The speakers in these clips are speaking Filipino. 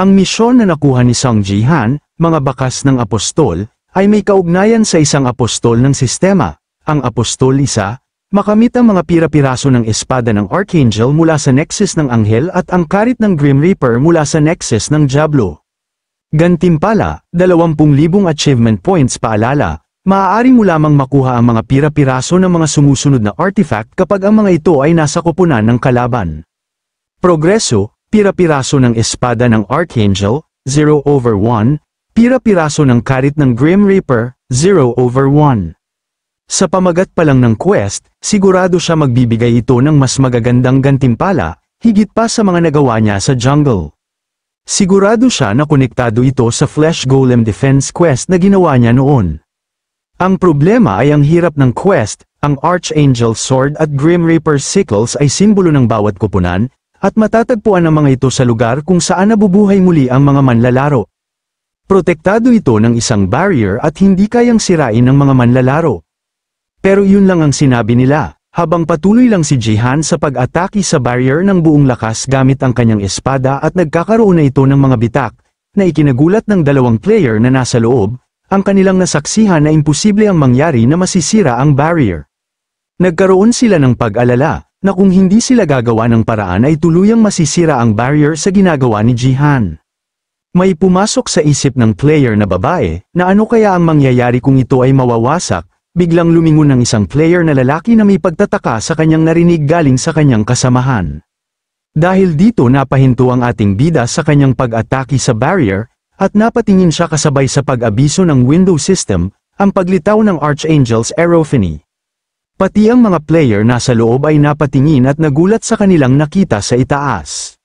Ang misyon na nakuha ni Sang Jihan, mga bakas ng apostol, ay may kaugnayan sa isang apostol ng sistema. Ang apostol isa, makamit ang mga pira-piraso ng espada ng Archangel mula sa nexus ng anghel at ang karit ng Grim Reaper mula sa nexus ng Diablo. Gantimpala, 20,000 achievement points paalala, maaari mo lamang makuha ang mga pira-piraso ng mga sumusunod na artifact kapag ang mga ito ay nasa kupunan ng kalaban. Progreso, pira-piraso ng espada ng Archangel, 0 over 1, pira-piraso ng karit ng Grim Reaper, 0 over 1. Sa pamagat pa lang ng quest, sigurado siya magbibigay ito ng mas magagandang gantimpala, higit pa sa mga nagawa niya sa jungle. Sigurado siya na konektado ito sa Flesh Golem Defense quest na ginawa niya noon. Ang problema ay ang hirap ng quest, ang Archangel Sword at Grim Reaper Sickles ay simbolo ng bawat kupunan, at matatagpuan ang mga ito sa lugar kung saan nabubuhay muli ang mga manlalaro. Protektado ito ng isang barrier at hindi kayang sirain ng mga manlalaro. Pero yun lang ang sinabi nila, habang patuloy lang si Jihan sa pag-ataki sa barrier ng buong lakas gamit ang kanyang espada at nagkakaroon na ito ng mga bitak, na ikinagulat ng dalawang player na nasa loob, ang kanilang nasaksihan na imposible ang mangyari na masisira ang barrier. Nagkaroon sila ng pag-alala, na kung hindi sila gagawa ng paraan ay tuluyang masisira ang barrier sa ginagawa ni Jihan. May pumasok sa isip ng player na babae na ano kaya ang mangyayari kung ito ay mawawasak, biglang lumingon ng isang player na lalaki na may pagtataka sa kanyang narinig galing sa kanyang kasamahan. Dahil dito napahinto ang ating bida sa kanyang pag-atake sa barrier, at napatingin siya kasabay sa pag-abiso ng window system, ang paglitaw ng Archangel's Aerophany. Pati ang mga player nasa loob ay napatingin at nagulat sa kanilang nakita sa itaas.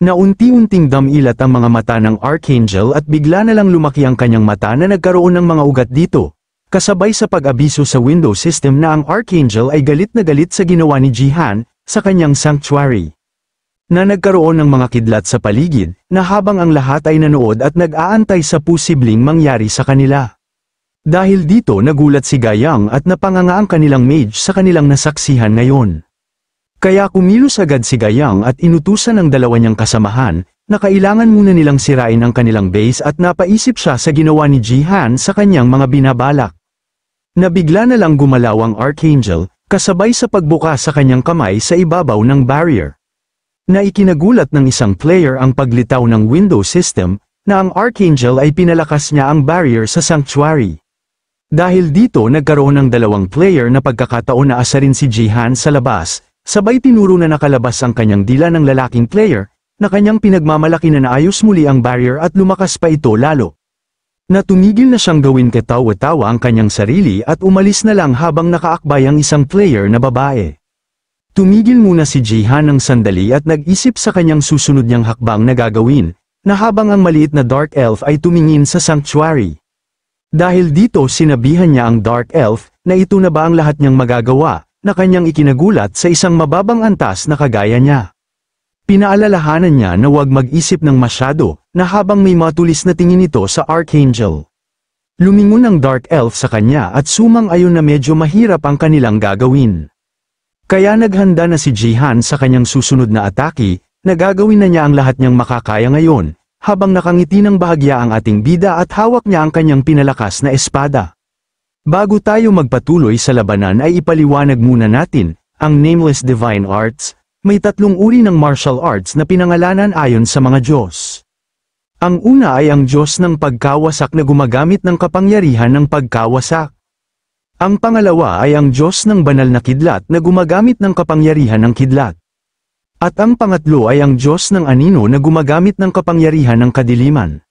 Naunti-unting damilat ang mga mata ng Archangel at bigla na lang lumaki ang kanyang mata na nagkaroon ng mga ugat dito, kasabay sa pag-abiso sa window system na ang Archangel ay galit na galit sa ginawa ni Jihan sa kanyang sanctuary. Na nagkaroon ng mga kidlat sa paligid na habang ang lahat ay nanood at nag-aantay sa posibleng mangyari sa kanila. Dahil dito nagulat si Gayang at napanganga ang kanilang mage sa kanilang nasaksihan ngayon. Kaya kumilos agad si Gayang at inutusan ang dalawa niyang kasamahan na kailangan muna nilang sirain ang kanilang base at napaisip siya sa ginawa ni Jihan sa kanyang mga binabalak. Nabigla na lang gumalaw ang Archangel, kasabay sa pagbuka sa kanyang kamay sa ibabaw ng barrier. Naikinagulat ng isang player ang paglitaw ng window system na ang Archangel ay pinalakas niya ang barrier sa sanctuary. Dahil dito nagkaroon ng dalawang player na pagkakataon na asarin si Jihan sa labas, sabay tinuro na nakalabas ang kanyang dila ng lalaking player, na kanyang pinagmamalaki na naayos muli ang barrier at lumakas pa ito lalo. Natumigil na siyang gawin katawa-tawa ang kanyang sarili at umalis na lang habang nakaakbay ang isang player na babae. Tumigil muna si Jihan ng sandali at nag-isip sa kanyang susunod niyang hakbang na gagawin, na habang ang maliit na Dark Elf ay tumingin sa sanctuary. Dahil dito sinabihan niya ang Dark Elf na ito na ba ang lahat niyang magagawa na kanyang ikinagulat sa isang mababang antas na kagaya niya. Pinaalalahanan niya na huwag mag-isip ng masyado na habang may matulis na tingin ito sa Archangel. Lumingon ang Dark Elf sa kanya at sumang-ayon na medyo mahirap ang kanilang gagawin. Kaya naghanda na si Jihan sa kanyang susunod na atake na gagawin na niya ang lahat niyang makakaya ngayon habang nakangiti ng bahagya ang ating bida at hawak niya ang kanyang pinalakas na espada. Bago tayo magpatuloy sa labanan ay ipaliwanag muna natin, ang Nameless Divine Arts, may tatlong uri ng martial arts na pinangalanan ayon sa mga Diyos. Ang una ay ang Diyos ng pagkawasak na gumagamit ng kapangyarihan ng pagkawasak. Ang pangalawa ay ang Diyos ng banal na kidlat na gumagamit ng kapangyarihan ng kidlat. At ang pangatlo ay ang Diyos ng anino na gumagamit ng kapangyarihan ng kadiliman.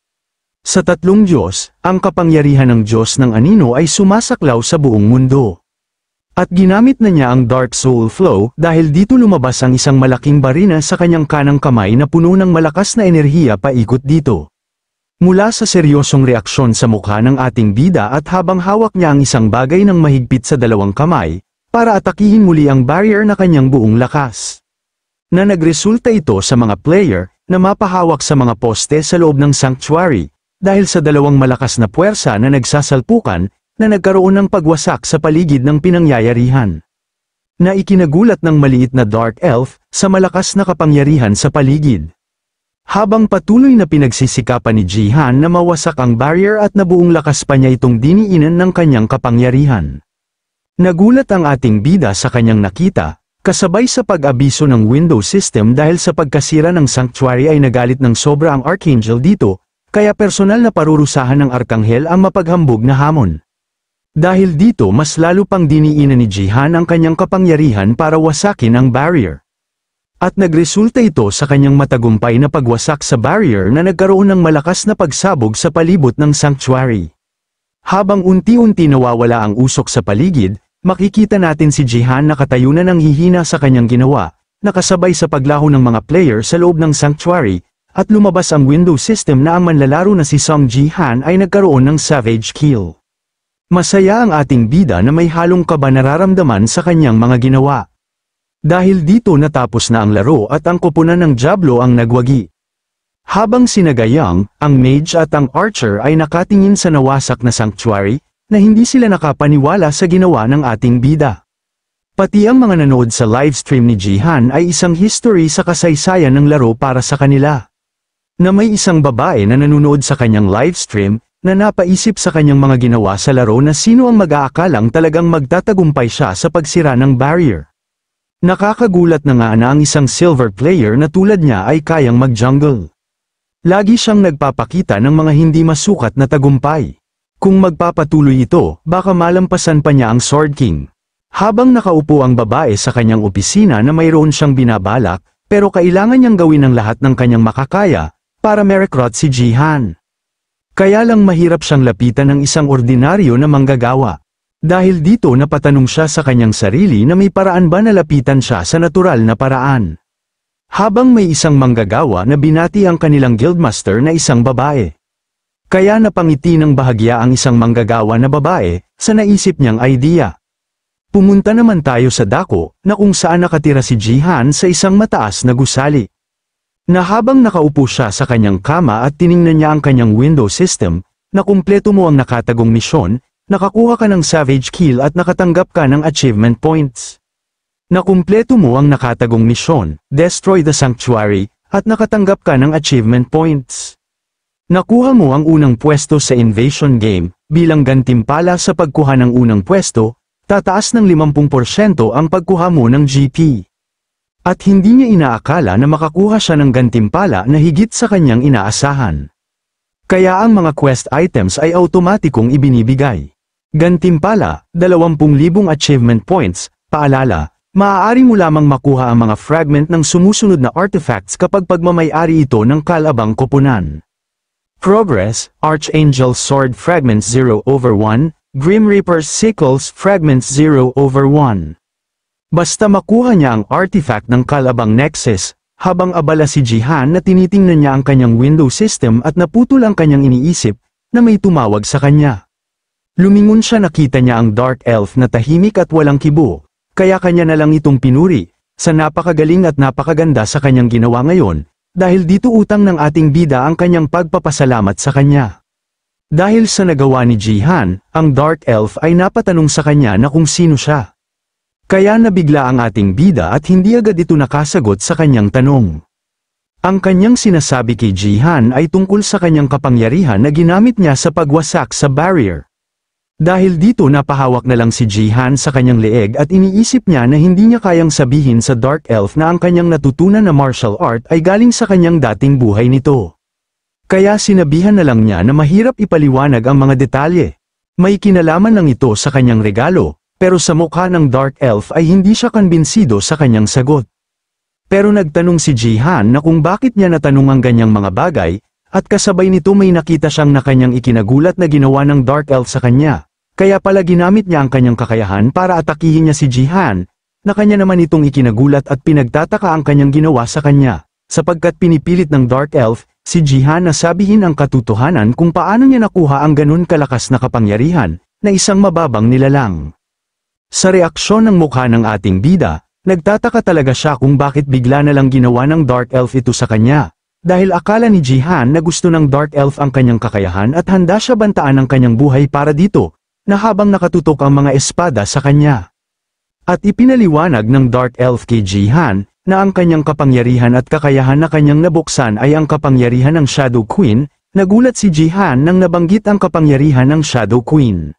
Sa tatlong Diyos, ang kapangyarihan ng Diyos ng anino ay sumasaklaw sa buong mundo. At ginamit na niya ang Dark Soul Flow dahil dito lumabas ang isang malaking barina sa kanyang kanang kamay na puno ng malakas na enerhiya paikot dito. Mula sa seryosong reaksyon sa mukha ng ating bida at habang hawak niya ang isang bagay ng mahigpit sa dalawang kamay, para atakihin muli ang barrier na kanyang buong lakas na nagresulta ito sa mga player na mapahawak sa mga poste sa loob ng sanctuary dahil sa dalawang malakas na puwersa na nagsasalpukan na nagkaroon ng pagwasak sa paligid ng pinangyayarihan. Na ikinagulat ng maliit na Dark Elf sa malakas na kapangyarihan sa paligid. Habang patuloy na pinagsisikapan ni Jihan na mawasak ang barrier at nabuong lakas pa niya itong diniinan ng kanyang kapangyarihan. Nagulat ang ating bida sa kanyang nakita Kasabay sa pag-abiso ng Windows system dahil sa pagkasira ng sanctuary ay nagalit ng sobra ang Archangel dito, kaya personal na parurusahan ng Arkanghel ang mapaghambog na hamon. Dahil dito mas lalo pang diniinan ni Jihan ang kanyang kapangyarihan para wasakin ang barrier. At nagresulta ito sa kanyang matagumpay na pagwasak sa barrier na nagkaroon ng malakas na pagsabog sa palibot ng sanctuary. Habang unti-unti nawawala ang usok sa paligid, makikita natin si Jihan nakatayo na nang hihina sa kanyang ginawa, nakasabay sa paglaho ng mga player sa loob ng sanctuary, at lumabas ang window system na ang manlalaro na si Song Jihan ay nagkaroon ng savage kill. Masaya ang ating bida na may halong kaba nararamdaman sa kanyang mga ginawa. Dahil dito natapos na ang laro at ang kupunan ng Diablo ang nagwagi. Habang sinagayang, ang mage at ang archer ay nakatingin sa nawasak na sanctuary, na hindi sila nakapaniwala sa ginawa ng ating bida. Pati ang mga nanood sa livestream ni Jihan ay isang history sa kasaysayan ng laro para sa kanila. Na may isang babae na nanonood sa kanyang livestream, na napaisip sa kanyang mga ginawa sa laro na sino ang mag-aakalang talagang magtatagumpay siya sa pagsira ng barrier. Nakakagulat na nga na ang isang silver player na tulad niya ay kayang mag-jungle. Lagi siyang nagpapakita ng mga hindi masukat na tagumpay. Kung magpapatuloy ito, baka malampasan pa niya ang Sword King. Habang nakaupo ang babae sa kanyang opisina na mayroon siyang binabalak, pero kailangan niyang gawin ang lahat ng kanyang makakaya, para merekrot si Jihan. Kaya lang mahirap siyang lapitan ng isang ordinaryo na manggagawa. Dahil dito napatanong siya sa kanyang sarili na may paraan ba na lapitan siya sa natural na paraan. Habang may isang manggagawa na binati ang kanilang guildmaster na isang babae. Kaya napangiti ng bahagya ang isang manggagawa na babae sa naisip niyang idea. Pumunta naman tayo sa dako na kung saan nakatira si Jihan sa isang mataas na gusali. Na habang nakaupo siya sa kanyang kama at tiningnan niya ang kanyang window system, na kumpleto mo ang nakatagong misyon, nakakuha ka ng savage kill at nakatanggap ka ng achievement points. Na kumpleto mo ang nakatagong misyon, destroy the sanctuary, at nakatanggap ka ng achievement points. Nakuha mo ang unang pwesto sa Invasion Game, bilang gantimpala sa pagkuha ng unang pwesto, tataas ng 50% ang pagkuha mo ng GP. At hindi niya inaakala na makakuha siya ng gantimpala na higit sa kanyang inaasahan. Kaya ang mga quest items ay automatikong ibinibigay. Gantimpala, 20,000 achievement points, paalala, maaari mo lamang makuha ang mga fragment ng sumusunod na artifacts kapag pagmamayari ito ng kalabang koponan. Progress, Archangel Sword Fragments 0 over 1, Grim Reaper's Sickles Fragments 0 over 1. Basta makuha niya ang artifact ng kalabang Nexus, habang abala si Jihan na tinitingnan niya ang kanyang window system at naputol ang kanyang iniisip, na may tumawag sa kanya. Lumingon siya nakita niya ang Dark Elf na tahimik at walang kibo, kaya kanya na lang itong pinuri, sa napakagaling at napakaganda sa kanyang ginawa ngayon, dahil dito utang ng ating bida ang kanyang pagpapasalamat sa kanya. Dahil sa nagawa ni Jihan, ang Dark Elf ay napatanong sa kanya na kung sino siya. Kaya nabigla ang ating bida at hindi agad ito nakasagot sa kanyang tanong. Ang kanyang sinasabi kay Jihan ay tungkol sa kanyang kapangyarihan na ginamit niya sa pagwasak sa barrier. Dahil dito napahawak na lang si Jihan sa kanyang leeg at iniisip niya na hindi niya kayang sabihin sa Dark Elf na ang kanyang natutunan na martial art ay galing sa kanyang dating buhay nito. Kaya sinabihan na lang niya na mahirap ipaliwanag ang mga detalye. May kinalaman lang ito sa kanyang regalo, pero sa mukha ng Dark Elf ay hindi siya kanbinsido sa kanyang sagot. Pero nagtanong si Jihan na kung bakit niya natanong ang ganyang mga bagay, at kasabay nito may nakita siyang na kanyang ikinagulat na ginawa ng Dark Elf sa kanya. Kaya pala ginamit niya ang kanyang kakayahan para atakihin niya si Jihan, na kanya naman itong ikinagulat at pinagtataka ang kanyang ginawa sa kanya. Sapagkat pinipilit ng Dark Elf, si Jihan na sabihin ang katotohanan kung paano niya nakuha ang ganun kalakas na kapangyarihan, na isang mababang nilalang. Sa reaksyon ng mukha ng ating bida, nagtataka talaga siya kung bakit bigla na lang ginawa ng Dark Elf ito sa kanya. Dahil akala ni Jihan na gusto ng Dark Elf ang kanyang kakayahan at handa siya bantaan ang kanyang buhay para dito, na habang nakatutok ang mga espada sa kanya. At ipinaliwanag ng Dark Elf kay Jihan, na ang kanyang kapangyarihan at kakayahan na kanyang nabuksan ay ang kapangyarihan ng Shadow Queen, nagulat si Jihan nang nabanggit ang kapangyarihan ng Shadow Queen.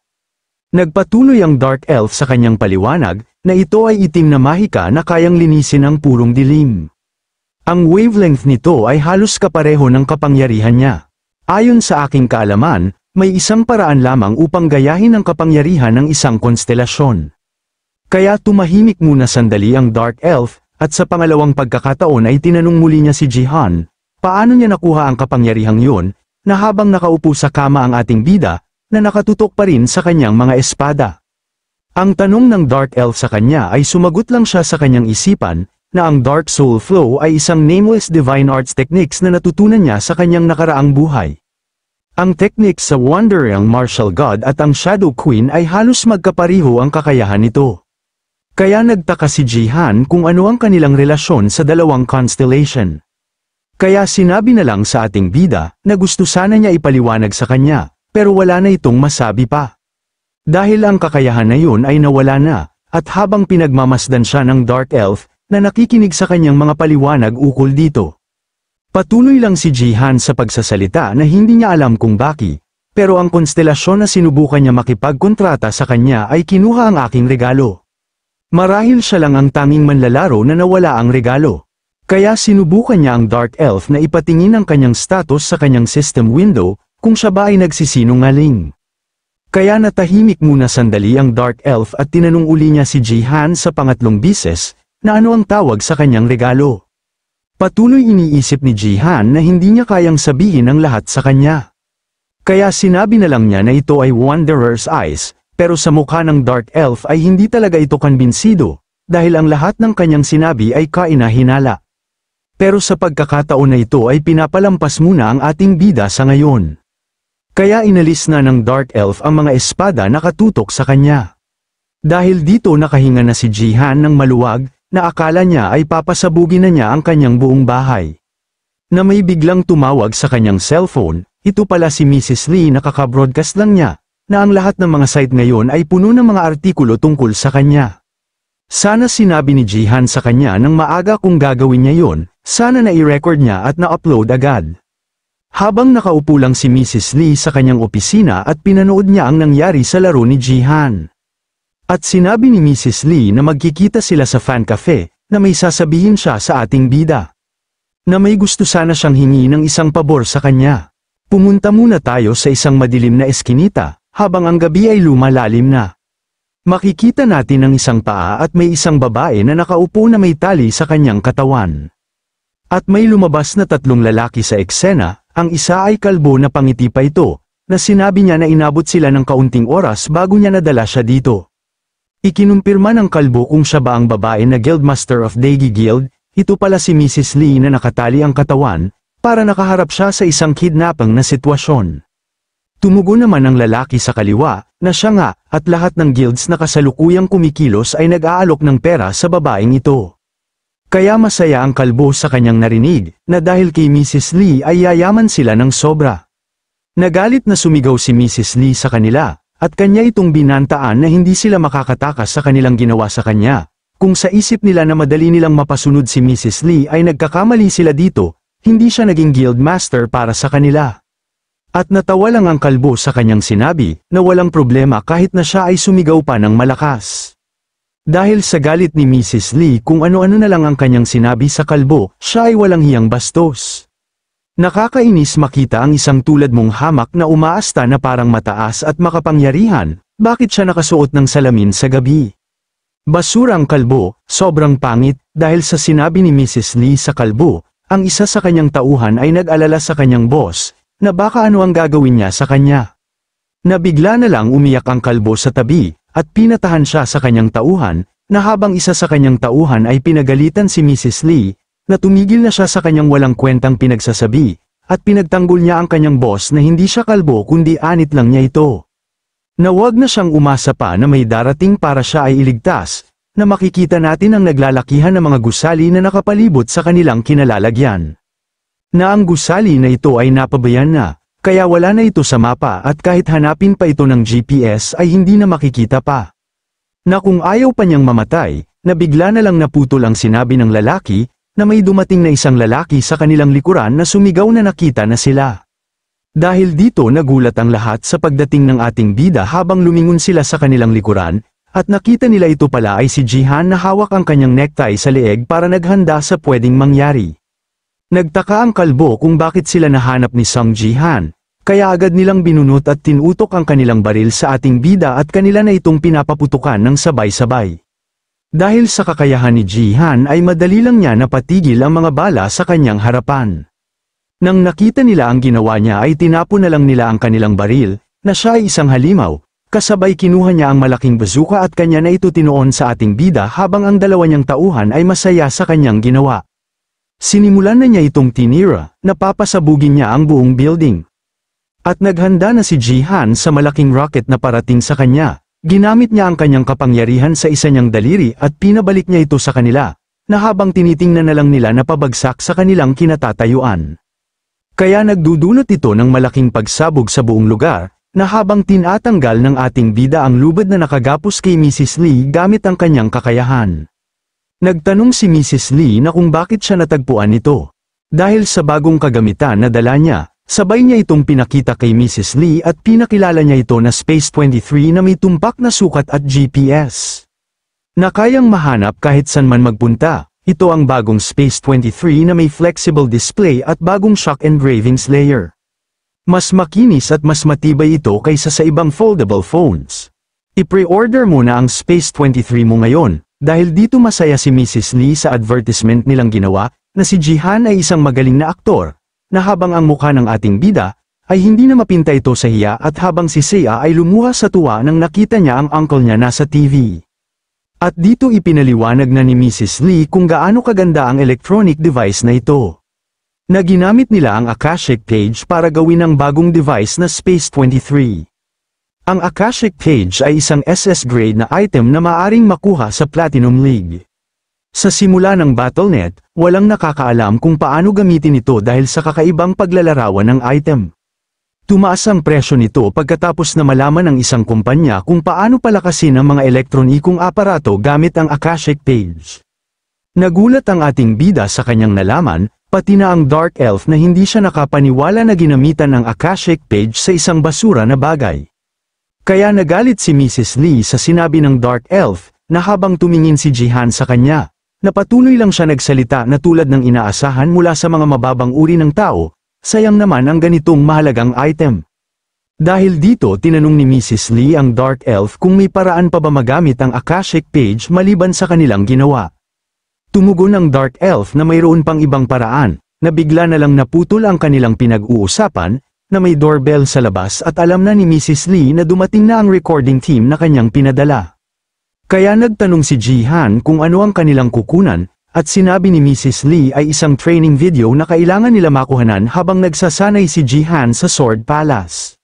Nagpatuloy ang Dark Elf sa kanyang paliwanag, na ito ay itim na mahika na kayang linisin ang purong dilim. Ang wavelength nito ay halos kapareho ng kapangyarihan niya. Ayon sa aking kaalaman, may isang paraan lamang upang gayahin ang kapangyarihan ng isang konstelasyon. Kaya tumahimik muna sandali ang Dark Elf, at sa pangalawang pagkakataon ay tinanong muli niya si Jihan, paano niya nakuha ang kapangyarihang yun, na habang nakaupo sa kama ang ating bida, na nakatutok pa rin sa kanyang mga espada. Ang tanong ng Dark Elf sa kanya ay sumagot lang siya sa kanyang isipan, na ang Dark Soul Flow ay isang nameless divine arts techniques na natutunan niya sa kanyang nakaraang buhay. Ang teknik sa Wonder ang Martial God at ang Shadow Queen ay halos magkapariho ang kakayahan nito. Kaya nagtaka si Jihan kung ano ang kanilang relasyon sa dalawang constellation. Kaya sinabi na lang sa ating bida na gusto sana niya ipaliwanag sa kanya, pero wala na itong masabi pa. Dahil ang kakayahan na yun ay nawala na, at habang pinagmamasdan siya ng Dark Elf na nakikinig sa kanyang mga paliwanag ukol dito. Patuloy lang si Jihan sa pagsasalita na hindi niya alam kung baki, pero ang konstelasyon na sinubukan niya makipagkontrata sa kanya ay kinuha ang aking regalo. Marahil siya lang ang tanging manlalaro na nawala ang regalo. Kaya sinubukan niya ang Dark Elf na ipatingin ang kanyang status sa kanyang system window kung siya ba ay nagsisinungaling. Kaya natahimik muna sandali ang Dark Elf at tinanong uli niya si Jihan sa pangatlong bises na ano ang tawag sa kanyang regalo. Patuloy iniisip ni Jihan na hindi niya kayang sabihin ang lahat sa kanya. Kaya sinabi na lang niya na ito ay Wanderer's Eyes, pero sa mukha ng Dark Elf ay hindi talaga ito kanbinsido, dahil ang lahat ng kanyang sinabi ay kainahinala. Pero sa pagkakataon na ito ay pinapalampas muna ang ating bida sa ngayon. Kaya inalis na ng Dark Elf ang mga espada na katutok sa kanya. Dahil dito nakahinga na si Jihan ng maluwag, na akala niya ay papasabugin na niya ang kanyang buong bahay. Na may biglang tumawag sa kanyang cellphone, ito pala si Mrs. Lee na kakabroadcast lang niya, na ang lahat ng mga site ngayon ay puno ng mga artikulo tungkol sa kanya. Sana sinabi ni Jihan sa kanya nang maaga kung gagawin niya yon, sana na i-record niya at na-upload agad. Habang nakaupo lang si Mrs. Lee sa kanyang opisina at pinanood niya ang nangyari sa laro ni Jihan. At sinabi ni Mrs. Lee na magkikita sila sa fan cafe, na may sasabihin siya sa ating bida. Na may gusto sana siyang hingi ng isang pabor sa kanya. Pumunta muna tayo sa isang madilim na eskinita, habang ang gabi ay lumalalim na. Makikita natin ang isang paa at may isang babae na nakaupo na may tali sa kanyang katawan. At may lumabas na tatlong lalaki sa eksena, ang isa ay kalbo na pangiti pa ito, na sinabi niya na inabot sila ng kaunting oras bago niya nadala siya dito. Ikinumpirma ng kalbo kung siya ba ang babae na Guildmaster of Daegi Guild, ito pala si Mrs. Lee na nakatali ang katawan, para nakaharap siya sa isang kidnapang na sitwasyon. Tumugo naman ang lalaki sa kaliwa, na siya nga, at lahat ng guilds na kasalukuyang kumikilos ay nag-aalok ng pera sa babaeng ito. Kaya masaya ang kalbo sa kanyang narinig, na dahil kay Mrs. Lee ay yayaman sila ng sobra. Nagalit na sumigaw si Mrs. Lee sa kanila, at kanya itong binantaan na hindi sila makakatakas sa kanilang ginawa sa kanya. Kung sa isip nila na madali nilang mapasunod si Mrs. Lee ay nagkakamali sila dito, hindi siya naging guild master para sa kanila. At natawa lang ang kalbo sa kanyang sinabi na walang problema kahit na siya ay sumigaw pa ng malakas. Dahil sa galit ni Mrs. Lee kung ano-ano na lang ang kanyang sinabi sa kalbo, siya ay walang hiyang bastos. Nakakainis makita ang isang tulad mong hamak na umaasta na parang mataas at makapangyarihan, bakit siya nakasuot ng salamin sa gabi? Basurang kalbo, sobrang pangit, dahil sa sinabi ni Mrs. Lee sa kalbo, ang isa sa kanyang tauhan ay nag-alala sa kanyang boss, na baka ano ang gagawin niya sa kanya. Nabigla na lang umiyak ang kalbo sa tabi, at pinatahan siya sa kanyang tauhan, na habang isa sa kanyang tauhan ay pinagalitan si Mrs. Lee, na tumigil na siya sa kanyang walang kwentang pinagsasabi, at pinagtanggol niya ang kanyang boss na hindi siya kalbo kundi anit lang niya ito. Nawag na siyang umasa pa na may darating para siya ay iligtas, na makikita natin ang naglalakihan ng mga gusali na nakapalibot sa kanilang kinalalagyan. Na ang gusali na ito ay napabayan na, kaya wala na ito sa mapa at kahit hanapin pa ito ng GPS ay hindi na makikita pa. Na kung ayaw pa niyang mamatay, na bigla na lang naputol ang sinabi ng lalaki, na may dumating na isang lalaki sa kanilang likuran na sumigaw na nakita na sila. Dahil dito nagulat ang lahat sa pagdating ng ating bida habang lumingon sila sa kanilang likuran, at nakita nila ito pala ay si Jihan na hawak ang kanyang necktie sa leeg para naghanda sa pwedeng mangyari. Nagtaka ang kalbo kung bakit sila nahanap ni Sung Jihan, kaya agad nilang binunot at tinutok ang kanilang baril sa ating bida at kanila na itong pinapaputukan ng sabay-sabay. Dahil sa kakayahan ni Jihan ay madali lang niya napatigil ang mga bala sa kanyang harapan. Nang nakita nila ang ginawa niya ay tinapo na lang nila ang kanilang baril, na siya ay isang halimaw, kasabay kinuha niya ang malaking bazooka at kanya na ito tinoon sa ating bida habang ang dalawa niyang tauhan ay masaya sa kanyang ginawa. Sinimulan na niya itong tinira, napapasabugin niya ang buong building. At naghanda na si Jihan sa malaking rocket na parating sa kanya. Ginamit niya ang kanyang kapangyarihan sa isa niyang daliri at pinabalik niya ito sa kanila, na habang tinitingnan na lang nila na pabagsak sa kanilang kinatatayuan. Kaya nagdudulot ito ng malaking pagsabog sa buong lugar, na habang tinatanggal ng ating bida ang lubad na nakagapos kay Mrs. Lee gamit ang kanyang kakayahan. Nagtanong si Mrs. Lee na kung bakit siya natagpuan ito. Dahil sa bagong kagamitan na dala niya, Sabay niya itong pinakita kay Mrs. Lee at pinakilala niya ito na Space 23 na may tumpak na sukat at GPS. Na kayang mahanap kahit saan man magpunta, ito ang bagong Space 23 na may flexible display at bagong shock engravings layer. Mas makinis at mas matibay ito kaysa sa ibang foldable phones. I-pre-order mo na ang Space 23 mo ngayon, dahil dito masaya si Mrs. Lee sa advertisement nilang ginawa, na si Jihan ay isang magaling na aktor, na habang ang mukha ng ating bida, ay hindi na mapinta ito sa hiya at habang si Seiya ay lumuha sa tuwa nang nakita niya ang uncle niya nasa TV. At dito ipinaliwanag na ni Mrs. Lee kung gaano kaganda ang electronic device na ito. Naginamit nila ang Akashic Page para gawin ang bagong device na Space 23. Ang Akashic Page ay isang SS grade na item na maaring makuha sa Platinum League. Sa simula ng Battle.net, Walang nakakaalam kung paano gamitin ito dahil sa kakaibang paglalarawan ng item. Tumaas ang presyo nito pagkatapos na malaman ng isang kumpanya kung paano palakasin ang mga elektronikong aparato gamit ang Akashic Page. Nagulat ang ating bida sa kanyang nalaman, pati na ang Dark Elf na hindi siya nakapaniwala na ginamitan ang Akashic Page sa isang basura na bagay. Kaya nagalit si Mrs. Lee sa sinabi ng Dark Elf na habang tumingin si Jihan sa kanya. Napatuloy lang siya nagsalita na tulad ng inaasahan mula sa mga mababang uri ng tao, sayang naman ang ganitong mahalagang item. Dahil dito tinanong ni Mrs. Lee ang Dark Elf kung may paraan pa ba magamit ang Akashic Page maliban sa kanilang ginawa. Tumugon ang Dark Elf na mayroon pang ibang paraan, na bigla na lang naputol ang kanilang pinag-uusapan, na may doorbell sa labas at alam na ni Mrs. Lee na dumating na ang recording team na kanyang pinadala. Kaya nagtanong si Jihan kung ano ang kanilang kukunan, at sinabi ni Mrs. Lee ay isang training video na kailangan nila makuhanan habang nagsasanay si Jihan sa Sword Palace.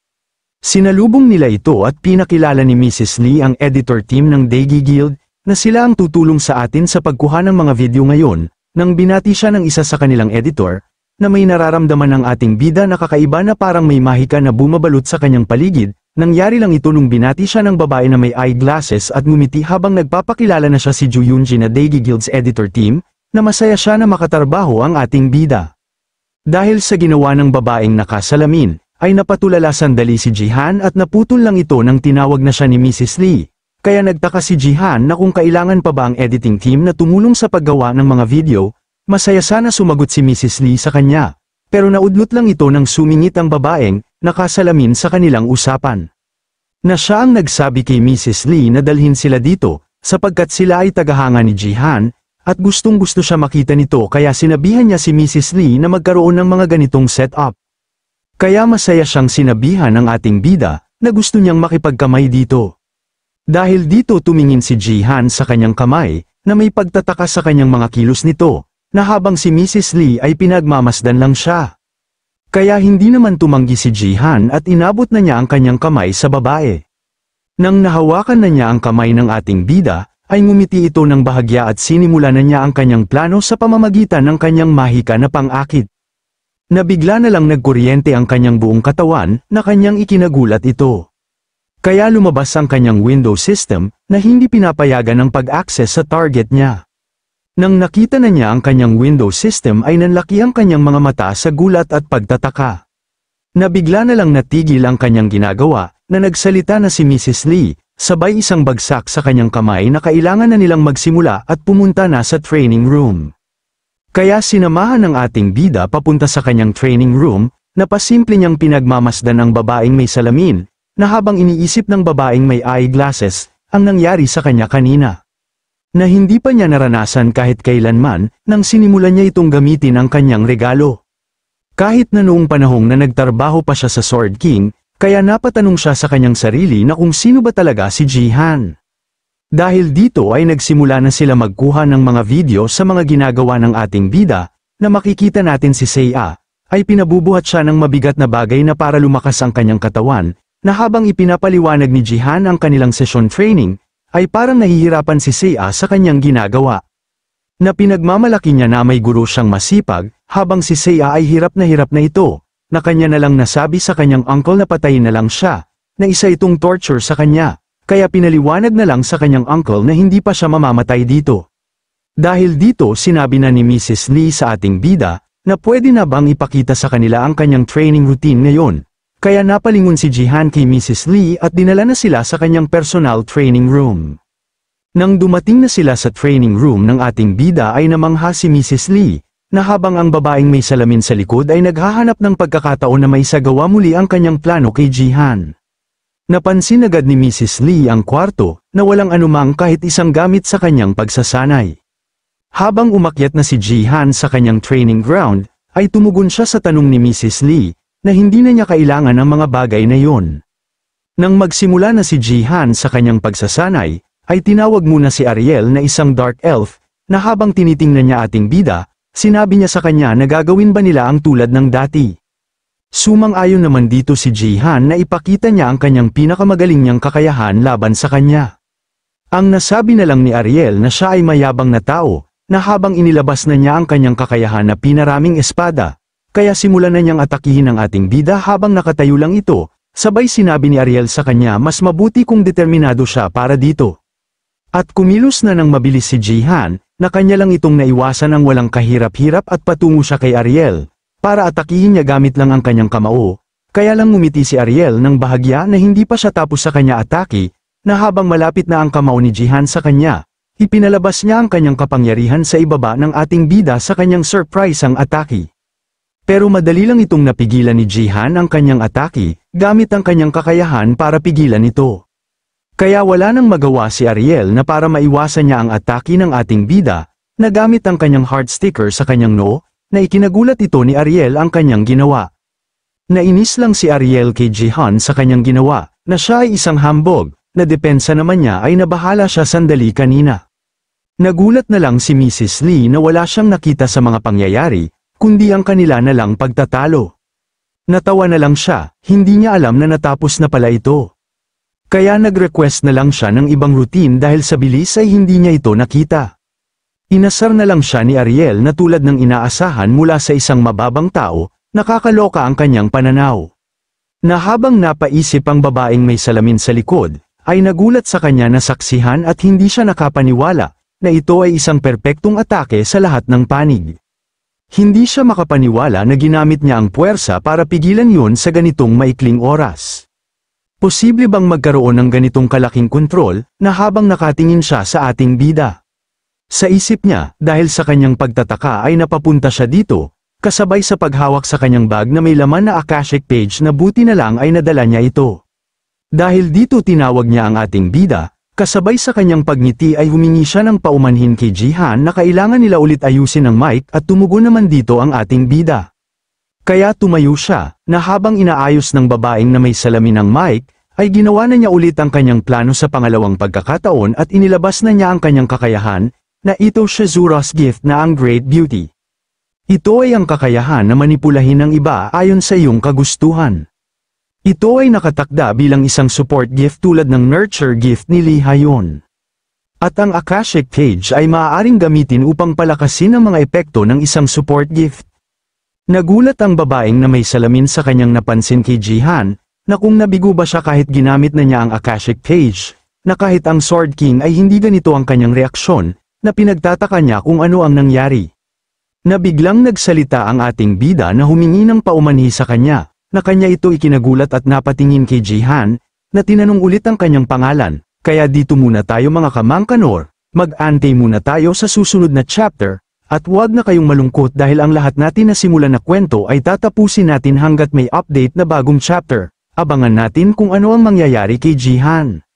Sinalubong nila ito at pinakilala ni Mrs. Lee ang editor team ng Daegi Guild, na sila ang tutulong sa atin sa pagkuha ng mga video ngayon, nang binati siya ng isa sa kanilang editor, na may nararamdaman ng ating bida na kakaiba na parang may mahika na bumabalot sa kanyang paligid, Nangyari lang ito nung binati siya ng babae na may eyeglasses at ngumiti habang nagpapakilala na siya si Ju Yunji na Daegi Guild's editor team, na masaya siya na makatarbaho ang ating bida. Dahil sa ginawa ng babaeng nakasalamin, ay napatulala sandali si Jihan at naputol lang ito nang tinawag na siya ni Mrs. Lee. Kaya nagtaka si Jihan na kung kailangan pa ba ang editing team na tumulong sa paggawa ng mga video, masaya sana sumagot si Mrs. Lee sa kanya. Pero naudlot lang ito nang sumingit ang babaeng, nakasalamin sa kanilang usapan. Na siya ang nagsabi kay Mrs. Lee na dalhin sila dito, sapagkat sila ay tagahanga ni Jihan, at gustong gusto siya makita nito kaya sinabihan niya si Mrs. Lee na magkaroon ng mga ganitong setup. Kaya masaya siyang sinabihan ng ating bida na gusto niyang makipagkamay dito. Dahil dito tumingin si Jihan sa kanyang kamay na may pagtataka sa kanyang mga kilos nito, na habang si Mrs. Lee ay pinagmamasdan lang siya. Kaya hindi naman tumanggi si Jihan at inabot na niya ang kanyang kamay sa babae. Nang nahawakan na niya ang kamay ng ating bida, ay ngumiti ito ng bahagya at sinimula na niya ang kanyang plano sa pamamagitan ng kanyang mahika na pangakit. Nabigla na lang nagkuryente ang kanyang buong katawan na kanyang ikinagulat ito. Kaya lumabas ang kanyang window system na hindi pinapayagan ang pag-access sa target niya. Nang nakita na niya ang kanyang window system ay nanlaki ang kanyang mga mata sa gulat at pagtataka. Nabigla na lang natigil ang kanyang ginagawa, na nagsalita na si Mrs. Lee, sabay isang bagsak sa kanyang kamay na kailangan na nilang magsimula at pumunta na sa training room. Kaya sinamahan ng ating bida papunta sa kanyang training room, napasimple niyang pinagmamasdan ang babaeng may salamin, na habang iniisip ng babaeng may eyeglasses, ang nangyari sa kanya kanina na hindi pa niya naranasan kahit kailanman nang sinimulan niya itong gamitin ang kanyang regalo. Kahit na noong panahong na nagtarbaho pa siya sa Sword King, kaya napatanong siya sa kanyang sarili na kung sino ba talaga si Jihan. Dahil dito ay nagsimula na sila magkuha ng mga video sa mga ginagawa ng ating bida, na makikita natin si Seiya, ay pinabubuhat siya ng mabigat na bagay na para lumakas ang kanyang katawan, na habang ipinapaliwanag ni Jihan ang kanilang session training, ay parang nahihirapan si Seiya sa kanyang ginagawa. Na pinagmamalaki niya na may guro siyang masipag, habang si Seiya ay hirap na hirap na ito, na kanya na lang nasabi sa kanyang uncle na patayin na lang siya, na isa itong torture sa kanya, kaya pinaliwanag na lang sa kanyang uncle na hindi pa siya mamamatay dito. Dahil dito sinabi na ni Mrs. Lee sa ating bida, na pwede na bang ipakita sa kanila ang kanyang training routine ngayon, kaya napalingon si Jihan kay Mrs. Lee at dinala na sila sa kanyang personal training room. Nang dumating na sila sa training room ng ating bida ay namangha si Mrs. Lee, na habang ang babaeng may salamin sa likod ay naghahanap ng pagkakataon na may sagawa muli ang kanyang plano kay Jihan. Napansin agad ni Mrs. Lee ang kwarto, na walang anumang kahit isang gamit sa kanyang pagsasanay. Habang umakyat na si Jihan sa kanyang training ground, ay tumugon siya sa tanong ni Mrs. Lee, na hindi na niya kailangan ang mga bagay na yon. Nang magsimula na si Jihan sa kanyang pagsasanay, ay tinawag muna si Ariel na isang dark elf, na habang tinitingnan niya ating bida, sinabi niya sa kanya na gagawin ba nila ang tulad ng dati. Sumang-ayon naman dito si Jihan na ipakita niya ang kanyang pinakamagaling niyang kakayahan laban sa kanya. Ang nasabi na lang ni Ariel na siya ay mayabang na tao, na habang inilabas na niya ang kanyang kakayahan na pinaraming espada, kaya simulan na niyang atakihin ang ating bida habang nakatayo lang ito, sabay sinabi ni Ariel sa kanya mas mabuti kung determinado siya para dito. At kumilos na ng mabilis si Jihan, na kanya lang itong naiwasan ang walang kahirap-hirap at patungo siya kay Ariel, para atakihin niya gamit lang ang kanyang kamao, kaya lang ngumiti si Ariel ng bahagya na hindi pa siya tapos sa kanya atake, na habang malapit na ang kamao ni Jihan sa kanya, ipinalabas niya ang kanyang kapangyarihan sa ibaba ng ating bida sa kanyang surprise ang atake. Pero madali lang itong napigilan ni Jihan ang kanyang atake, gamit ang kanyang kakayahan para pigilan ito. Kaya wala nang magawa si Ariel na para maiwasan niya ang atake ng ating bida, na gamit ang kanyang heart sticker sa kanyang no na ikinagulat ito ni Ariel ang kanyang ginawa. Nainis lang si Ariel kay Jihan sa kanyang ginawa, na siya ay isang hambog, na depensa naman niya ay nabahala siya sandali kanina. Nagulat na lang si Mrs. Lee na wala siyang nakita sa mga pangyayari, kundi ang kanila na lang pagtatalo. Natawa na lang siya, hindi niya alam na natapos na pala ito. Kaya nag-request na lang siya ng ibang routine dahil sa bilis ay hindi niya ito nakita. Inasar na lang siya ni Ariel na tulad ng inaasahan mula sa isang mababang tao, nakakaloka ang kanyang pananaw. Na habang napaisip ang babaeng may salamin sa likod, ay nagulat sa kanya na saksihan at hindi siya nakapaniwala na ito ay isang perpektong atake sa lahat ng panig. Hindi siya makapaniwala na ginamit niya ang puwersa para pigilan yun sa ganitong maikling oras. Posible bang magkaroon ng ganitong kalaking kontrol na habang nakatingin siya sa ating bida? Sa isip niya, dahil sa kanyang pagtataka ay napapunta siya dito, kasabay sa paghawak sa kanyang bag na may laman na Akashic page na buti na lang ay nadala niya ito. Dahil dito tinawag niya ang ating bida, Kasabay sa kanyang pagngiti ay humingi siya ng paumanhin kay Jihan na kailangan nila ulit ayusin ang mic at tumugo naman dito ang ating bida. Kaya tumayo siya, na habang inaayos ng babaeng na may salamin ang mic, ay ginawa na niya ulit ang kanyang plano sa pangalawang pagkakataon at inilabas na niya ang kanyang kakayahan, na ito Zura's gift na ang Great Beauty. Ito ay ang kakayahan na manipulahin ng iba ayon sa iyong kagustuhan. Ito ay nakatakda bilang isang support gift tulad ng nurture gift ni Lee Hayon. At ang Akashic Page ay maaaring gamitin upang palakasin ang mga epekto ng isang support gift. Nagulat ang babaeng na may salamin sa kanyang napansin kay Jihan, na kung nabigo ba siya kahit ginamit na niya ang Akashic Page, na kahit ang Sword King ay hindi ganito ang kanyang reaksyon, na pinagtataka niya kung ano ang nangyari. Nabiglang nagsalita ang ating bida na humingi ng paumanhi sa kanya, na kanya ito ikinagulat at napatingin kay Jihan, na tinanong ulit ang kanyang pangalan, kaya dito muna tayo mga kamangkanor, mag-antay muna tayo sa susunod na chapter, at huwag na kayong malungkot dahil ang lahat natin na simulan na kwento ay tatapusin natin hanggat may update na bagong chapter. Abangan natin kung ano ang mangyayari kay Jihan.